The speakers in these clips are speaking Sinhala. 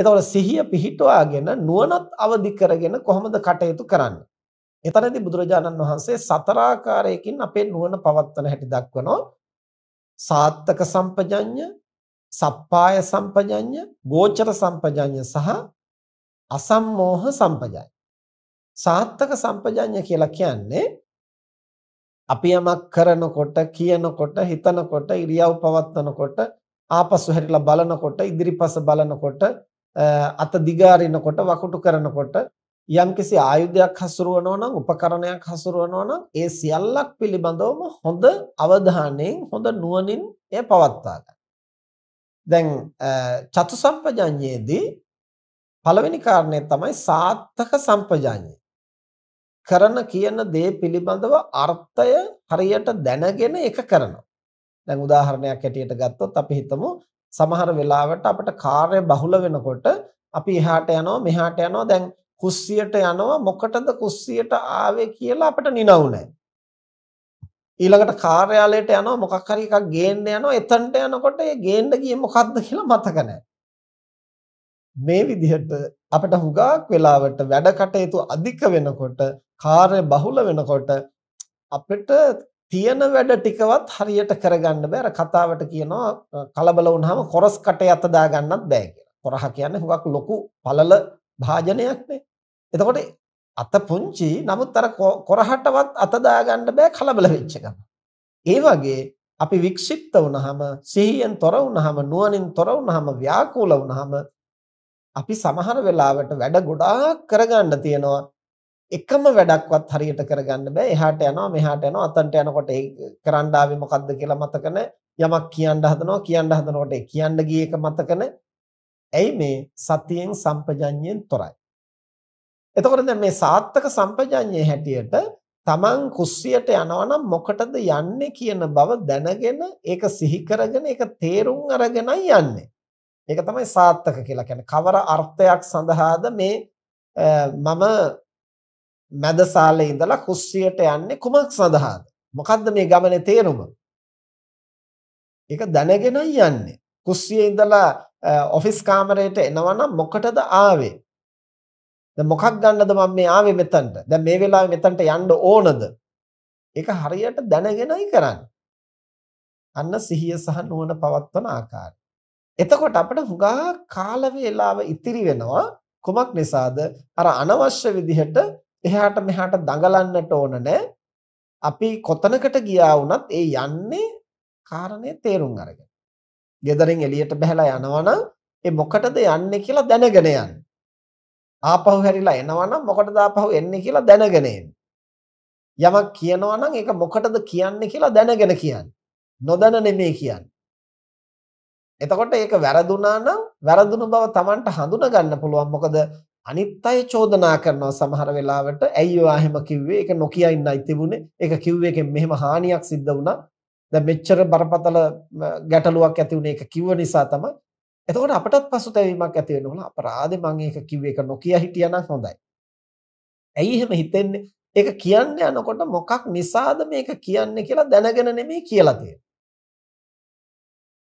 එතකොට සිහිය පිහිටවාගෙන නුවණත් අවදි කරගෙන කොහොමද කටයුතු කරන්නේ? එතනදී බුදුරජාණන් වහන්සේ සතරාකාරයකින් අපේ නුවණ පවත්වන හැටි දක්වනවා. සාත්තක සම්පජඤ්ඤ, සප්පාය සම්පජඤ්ඤ, ගෝචර සම්පජඤ්ඤ සහ අසම්මෝහ සම්පජඤ්ඤ. සාත්තක සම්පජඤ්ඤ කියලා කියන්නේ අපි යමක් කරනකොට, කියනකොට, හිතනකොට, ඉරියව් පවත්වනකොට, ආපසු හැරිලා බලනකොට, ඉදිරිපස බලනකොට අත දිගාරිනකොට වකුටු කරනකොට යම්කිසි ආයුධයක් හසුරවනවා නම් උපකරණයක් හසුරවනවා නම් ඒ සියල්ලක් පිළිබඳවම හොඳ අවධානයෙන් හොඳ නුවණින් එය පවත්වා ගන්න. දැන් චතුසම්පජඤ්ඤයේදී පළවෙනි කාරණය තමයි සාත්තක සම්පජඤ්ඤය. කරන කියන දේ පිළිබඳව අර්ථය හරියට දැනගෙන ඒක කරනවා. දැන් උදාහරණයක් ඇටියට ගත්තොත් අපි හිතමු සමහර වෙලාවට අපිට කාර්ය බහුල වෙනකොට අපි එහාට යනවා මෙහාට යනවා දැන් කුස්සියට යනවා මොකටද කුස්සියට ආවේ කියලා අපිට නිනව් නැහැ. ඊළඟට කාර්යාලයට යනවා මොකක් හරි එකක් ගේන්න යනවා එතනට යනකොට ඒ ගේන්න ගියේ මොකද්ද කියලා මතක නැහැ. මේ විදිහට අපිට හුඟක් වෙලාවට වැඩ කටයුතු අධික වෙනකොට කාර්ය බහුල වෙනකොට අපිට තියෙන වැඩ ටිකවත් හරියට කරගන්න බෑ. අර කතාවට කියනවා කලබල වුණාම කොරස් කට යත දා ගන්නත් බෑ කියලා. කොරහ කියන්නේ හුඟක් ලොකු පළල භාජනයක් නේ. එතකොට අත පුංචි නමුත් අර කොරහටවත් අත දා ගන්න බෑ කලබල වෙච්ච ගමන්. ඒ වගේ අපි වික්ෂිප්ත වුණාම සිහියෙන් තොර වුණාම නුවණින් තොර වුණාම ව්‍යාකූල වුණාම අපි සමහර වෙලාවට වැඩ ගොඩාක් කරගන්න තියෙනවා එකම වැඩක්වත් හරියට කරගන්න බෑ. එහාට යනවා මෙහාට යනවා අතන්ට යනකොට ඒ කරන්න ආවේ මොකද්ද කියලා මතකන යමක් කියන්න හදනවා කියන්න හදනකොට ඒ කියන්න ගිය එක මතකන ඇයි මේ සතියෙන් සම්පජඤ්ඤයෙන් තොරයි. එතකොට දැන් මේ සාත්තක සම්පජඤ්ඤයේ හැටියට තමන් කුස්සියට යනවනම් මොකටද යන්නේ කියන බව දැනගෙන ඒක සිහි කරගෙන ඒක තේරුම් අරගෙනයි යන්නේ. ඒක තමයි සාත්තක කියලා කියන්නේ. කවර අර්ථයක් සඳහාද මේ මම මැදසාලේ ඉඳලා කුස්සියට යන්නේ කුමක් සඳහාද? මොකද්ද මේ ගමනේ තේරුම? ඒක දැනගෙනයි යන්නේ. කුස්සියේ ඉඳලා ඔෆිස් කාමරයට එනවනම් මොකටද ආවේ? දැන් මොකක් ගන්නද මම මේ ආවේ මෙතනට? දැන් මේ වෙලාවේ මෙතනට යන්න ඕනද? ඒක හරියට දැනගෙනයි කරන්නේ. අන්න සිහිය සහ නුවණ පවත්වන ආකාරය. එතකොට අපිට හුඟා කාල වේලාව ඉතිරි වෙනවා. කුමක් නිසාද? අර අනවශ්‍ය විදිහට එහාට මෙහාට දඟලන්නට ඕන නැහැ. අපි කොතනකට ගියා වුණත් ඒ යන්නේ කාරණේ තේරුම් අරගෙන. ගෙදරින් එළියට බහැලා යනවනම් ඒ මොකටද යන්නේ කියලා දැනගෙන යන්න. ආපහු හැරිලා එනවනම් මොකටද ආපහු එන්නේ කියලා දැනගෙන යමක් කියනවා නම් ඒක මොකටද කියන්නේ කියලා දැනගෙන කියන්නේ. නොදැන නෙමෙයි කියන්නේ. එතකොට ඒක වැරදුනා නම් වැරදුණු බව Tamanට හඳුනා ගන්න පුළුවන්. මොකද අනිත් අය චෝදනා කරනවා සමහර වෙලාවට ඇයි ඔයා එහෙම කිව්වේ? ඒක නොකිය ඉන්නයි තිබුණේ. ඒක කිව්වේ එකෙන් මෙහෙම හානියක් සිද්ධ වුණා. දැන් මෙච්චර බරපතල ගැටලුවක් ඇති වුණේ ඒක කිව්ව නිසා තමයි. එතකොට අපටත් පසුතැවීමක් ඇති වෙනවා. අපරාධේ මම ඒක කිව්වේ ඒක නොකිය හිටියනම් හොඳයි. ඇයි එහෙම හිතෙන්නේ? ඒක කියන්න යනකොට මොකක් නිසාද මේක කියන්නේ කියලා දැනගෙන නෙමෙයි කියලා තියෙන්නේ.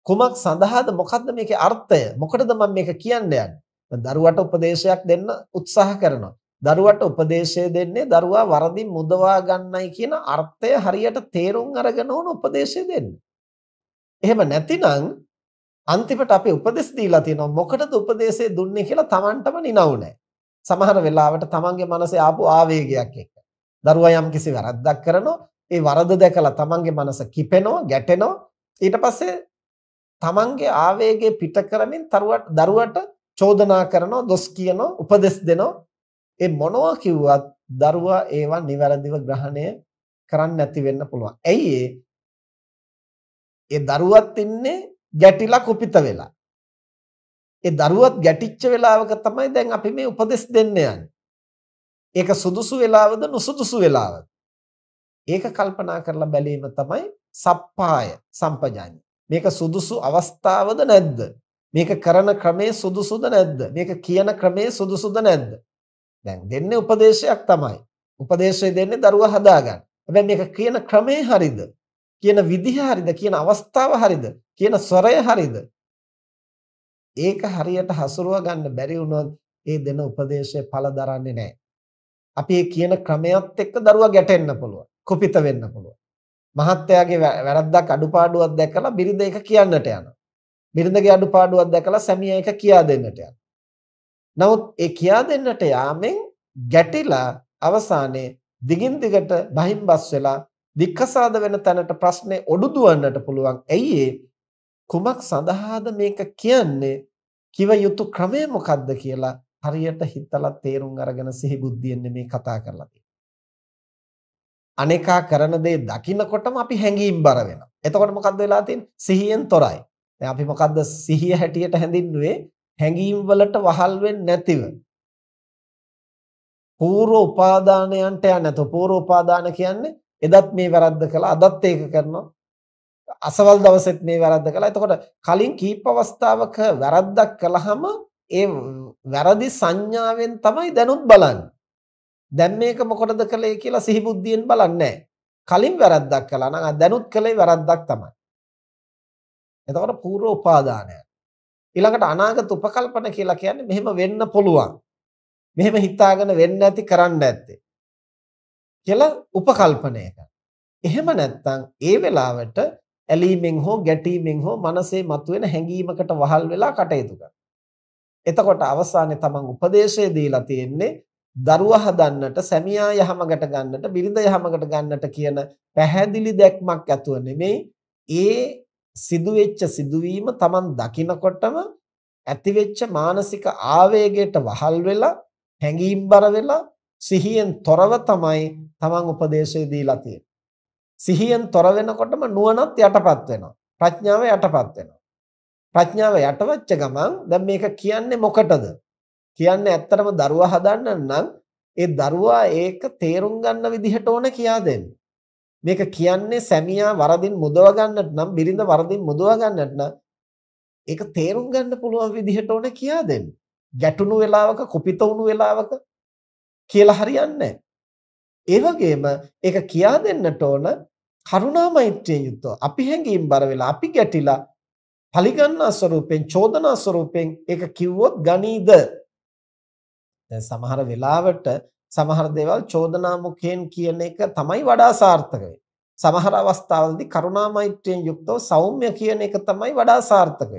කුමක් සඳහාද මොකද්ද මේකේ අර්ථය? මොකටද මම මේක කියන්නේ යන්නේ? දරුවට උපදේශයක් දෙන්න උත්සාහ කරනවා. දරුවට උපදේශය දෙන්නේ දරුවා වරදින් මුදවා ගන්නයි කියන අර්ථය හරියට තේරුම් අරගෙන ඕන උපදේශය දෙන්න. එහෙම නැතිනම් අන්තිමට අපි උපදෙස් දීලා තියෙනවා මොකටද උපදේශය දුන්නේ කියලා Tamanටම නිනව් නැහැ. සමහර වෙලාවට Tamanගේ මනසේ ආපු ආවේගයක් එක්ක. දරුවා යම්කිසි වැරද්දක් කරනවා ඒ වරද දැකලා Tamanගේ මනස කිපෙනවා ගැටෙනවා ඊට පස්සේ Tamanගේ ආවේගය පිට කරමින් දරුවට චෝදනා කරනවා, දොස් කියනවා, උපදෙස් දෙනවා. ඒ මොනවා කිව්වත් දරුවා ඒවා නිවැරදිව ග්‍රහණය කරන්නේ නැති වෙන්න පුළුවන්. ඇයි ඒ? ඒ දරුවත් ඉන්නේ ගැටිලා කුපිත වෙලා. ඒ දරුවත් ගැටිච්ච වෙලාවක තමයි දැන් අපි මේ උපදෙස් දෙන්න යන්නේ. ඒක සුදුසු වෙලාවද නුසුදුසු වෙලාවද? ඒක කල්පනා කරලා බැලීම තමයි සප්පාය සම්පජාඤ්ඤය. මේක සුදුසු අවස්ථාවද නැද්ද? මේක කරන ක්‍රමේ සුදුසුද නැද්ද? මේක කියන ක්‍රමේ සුදුසුද නැද්ද? දැන් දෙන්නේ උපදේශයක් තමයි. උපදේශය දෙන්නේ දරුවා හදාගන්න. හැබැයි මේක කියන ක්‍රමේ හරිද? කියන විදිහ හරිද? කියන අවස්ථාව හරිද? කියන ස්වරය හරිද? ඒක හරියට හසුරුව ගන්න බැරි වුණොත් ඒ දෙන උපදේශය පළ දරන්නේ නැහැ. අපි කියන ක්‍රමයක් එක්ක දරුවා ගැටෙන්න පුළුවන්. කුපිත වෙන්න පුළුවන්. මහත්තයාගේ වැරද්දක් අඩුපාඩුවක් දැකලා බිරිඳ ඒක කියන්නට යනවා. බිරිඳගේ අඩුපාඩුවක් දැකලා සැමියා එක කියා දෙන්නට යනවා. නමුත් ඒ කියා දෙන්නට යාමෙන් ගැටිලා අවසානයේ දිගින් දිගට බහිම්බස් වෙලා වික්කසාද වෙන තැනට ප්‍රශ්නේ ඔඩුදුවන්නට පුළුවන්. ඇයි කුමක් සඳහාද මේක කියන්නේ? කිව යුතු ක්‍රමය මොකද්ද කියලා හරියට හිතලා තේරුම් අරගෙන සිහි බුද්ධියෙන් මේ කතා කරලා තියෙන්නේ. අනේකා කරන දේ දකින්නකොටම අපි හැඟීම් බර වෙනවා. එතකොට මොකද්ද වෙලා තියෙන්නේ? සිහියෙන් තොරයි. දැන් අපි මොකද්ද සිහිය හැටියට හැඳින්නුවේ හැඟීම් වලට වහල් වෙන්නේ නැතිව පූර්ව උපාදානයන්ට යන්නේ නැතෝ පූර්ව උපාදාන කියන්නේ එදත් මේ වැරද්ද කළා අදත් ඒක කරනවා අසවල් දවසෙත් මේ වැරද්ද කළා එතකොට කලින් කීප අවස්ථාවක වැරද්දක් කළාම ඒ වැරදි සංඥාවෙන් තමයි දැනුත් බලන්නේ දැන් මේක මොකටද කළේ කියලා සිහිබුද්ධියෙන් බලන්නේ කලින් වැරද්දක් කළා නම් දැනුත් කළේ වැරද්දක් තමයි එතකොට පූර්ව උපාදානය. ඊළඟට අනාගත උපකල්පන කියලා කියන්නේ මෙහෙම වෙන්න පුළුවන්. මෙහෙම හිතාගෙන වෙන්න ඇති කරන්න ඇත්තේ. කියලා උපකල්පනයක. එහෙම නැත්නම් ඒ වෙලාවට ඇලීමෙන් හෝ ගැටීමෙන් හෝ මනසේ මතුවෙන හැඟීමකට වහල් වෙලා කටයුතු එතකොට අවසානයේ තමන් උපදේශය දීලා තියෙන්නේ දරුවා හදන්නට සැමියා යහමකට ගන්නට බිරිඳ යහමකට ගන්නට කියන පැහැදිලි දැක්මක් ඇතුව නෙමෙයි ඒ සිදුවෙච්ච සිදුවීම Taman දකිනකොටම ඇතිවෙච්ච මානසික ආවේගයට වහල් වෙලා හැඟීම් බර වෙලා සිහියෙන් තොරව තමයි Taman උපදේශය දීලා තියෙන්නේ. සිහියෙන් තොර වෙනකොටම නුවණත් යටපත් වෙනවා. ප්‍රඥාව යටපත් වෙනවා. ප්‍රඥාව යටවච්ච ගමන් දැන් මේක කියන්නේ මොකටද? කියන්නේ ඇත්තටම දරුවා හදන්න නම් ඒ දරුවා ඒක තේරුම් ගන්න විදිහට ඕන කියා දෙන්න. මේක කියන්නේ සැමියා වරදින් මුදව ගන්නට නම් බිරිඳ වරදින් මුදව ගන්නට නම් ඒක තේරුම් ගන්න පුළුවන් විදිහට ඕන කියා දෙන්න. ගැටුණු වෙලාවක කුපිත වුණු වෙලාවක කියලා හරියන්නේ ඒ වගේම ඒක කියා දෙන්නට ඕන කරුණා මෛත්‍රිය යුක්තව අපි හැඟීම් බර වෙලා අපි ගැටිලා පලිගන්නා ස්වරූපෙන් චෝදනා ස්වරූපෙන් ඒක කිව්වොත් ගනීද දැන් සමහර වෙලාවට සමහර දේවල් චෝදනා මුඛයෙන් කියන එක තමයි වඩා සාර්ථක සමහර අවස්ථාවලදී කරුණා මෛත්‍රියෙන් යුක්තව සෞම්‍ය කියන එක තමයි වඩා සාර්ථක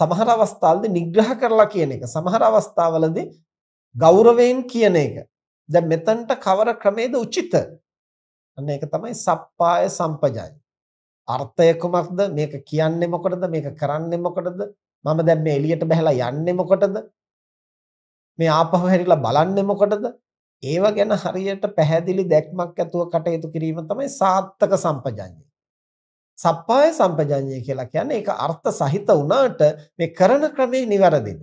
සමහර අවස්ථාවලදී නිග්‍රහ කරලා කියන එක සමහර අවස්ථාවලදී ගෞරවයෙන් කියන එක දැන් මෙතනට කවර ක්‍රමේද උචිත අන්න ඒක තමයි සප්පාය සම්පජාය අර්ථය කුමක්ද මේක කියන්නේ මොකටද මේක කරන්නේ මොකටද මම දැන් මේ එළියට බහැලා යන්නේ මොකටද මේ ආපහු හැරිලා බලන්නේ මොකටද ඒව ගැන හරියට පැහැදිලි දැක්මක් ඇතුව කටයුතු කිරීම තමයි සාත්තක සම්පජඤ්ඤය. සප්පාය සම්පජඤ්ඤය කියලා කියන්නේ ඒක අර්ථ සහිත වුණාට මේ කරන ක්‍රමේ નિවරදිද?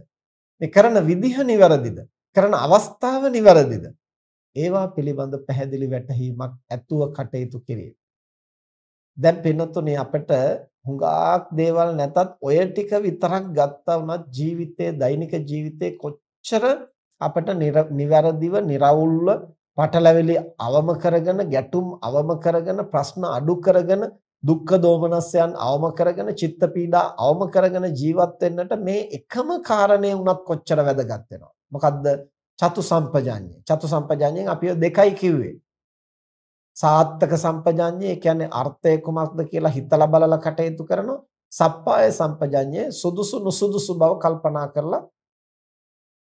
මේ කරන විදිහ નિවරදිද? කරන අවස්ථාව નિවරදිද? ඒවා පිළිබඳ පැහැදිලි වැටහීමක් ඇතුව කටයුතු කිරීම. දැන් පින්නතුනේ අපිට හුඟක් දේවල් නැතත් ඔය ටික විතරක් ගත්තා වුණත් ජීවිතයේ දෛනික ජීවිතයේ කොච්චර අපට નિවරදිව, નિරවුල්ව පටලැවිලි අවම කරගෙන, ගැටුම් අවම කරගෙන, ප්‍රශ්න අඩු කරගෙන, දුක්ඛ දෝමනස්යන් අවම කරගෙන, චිත්ත පීඩා අවම කරගෙන ජීවත් වෙන්නට මේ එකම කාරණේ උනත් කොච්චර වැදගත් වෙනවද? මොකද්ද? චතු සම්පජාඤ්ඤය. චතු සම්පජාඤ්ඤයෙන් අපි දෙකයි කිව්වේ. සාත්තක සම්පජාඤ්ඤය කියන්නේ අර්ථය කුමක්ද කියලා හිතලා බලලා කටයුතු කරනවා. සප්පාය සම්පජාඤ්ඤය සුදුසු නුසුදුසු බව කල්පනා කරලා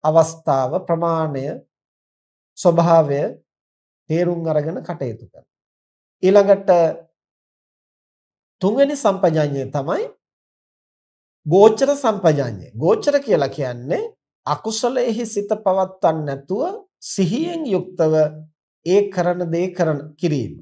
අවස්ථාව ප්‍රමාණය ස්වභාවය තේරුම් අරගෙන කටයුතු කරනවා. ඊළඟට තුන්වෙනි සම්පජාඤ්ඤය තමයි ගෝචර සම්පජාඤ්ඤය. ගෝචර කියලා කියන්නේ අකුසලෙහි සිත පවත්තන් නැතුව සිහියෙන් යුක්තව ඒ කරන දේ කරන කිරීම.